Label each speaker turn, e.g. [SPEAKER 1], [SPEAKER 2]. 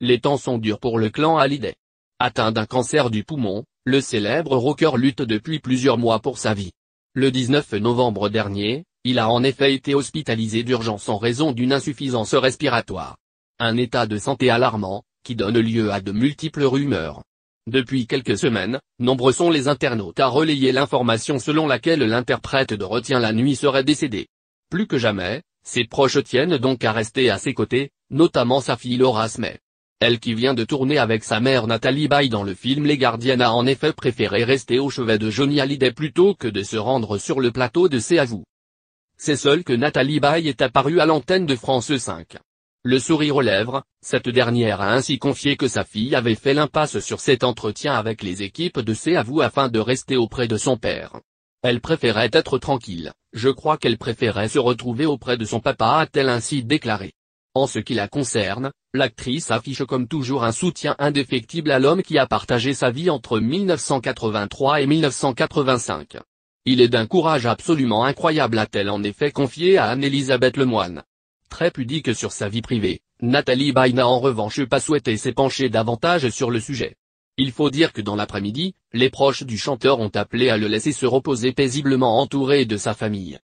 [SPEAKER 1] Les temps sont durs pour le clan Hallyday. Atteint d'un cancer du poumon, le célèbre rocker lutte depuis plusieurs mois pour sa vie. Le 19 novembre dernier, il a en effet été hospitalisé d'urgence en raison d'une insuffisance respiratoire. Un état de santé alarmant, qui donne lieu à de multiples rumeurs. Depuis quelques semaines, nombreux sont les internautes à relayer l'information selon laquelle l'interprète de Retient la nuit serait décédé. Plus que jamais, ses proches tiennent donc à rester à ses côtés, notamment sa fille Laura Smith. Elle qui vient de tourner avec sa mère Nathalie Baye dans le film Les Gardiennes a en effet préféré rester au chevet de Johnny Hallyday plutôt que de se rendre sur le plateau de C'est à vous. C'est seul que Nathalie Baye est apparue à l'antenne de France 5. Le sourire aux lèvres, cette dernière a ainsi confié que sa fille avait fait l'impasse sur cet entretien avec les équipes de C'est à vous afin de rester auprès de son père. Elle préférait être tranquille, je crois qu'elle préférait se retrouver auprès de son papa a-t-elle ainsi déclaré. En ce qui la concerne, l'actrice affiche comme toujours un soutien indéfectible à l'homme qui a partagé sa vie entre 1983 et 1985. Il est d'un courage absolument incroyable a-t-elle en effet confié à Anne-Elisabeth Lemoine. Très pudique sur sa vie privée, Nathalie Bay n'a en revanche pas souhaité s'épancher davantage sur le sujet. Il faut dire que dans l'après-midi, les proches du chanteur ont appelé à le laisser se reposer paisiblement entouré de sa famille.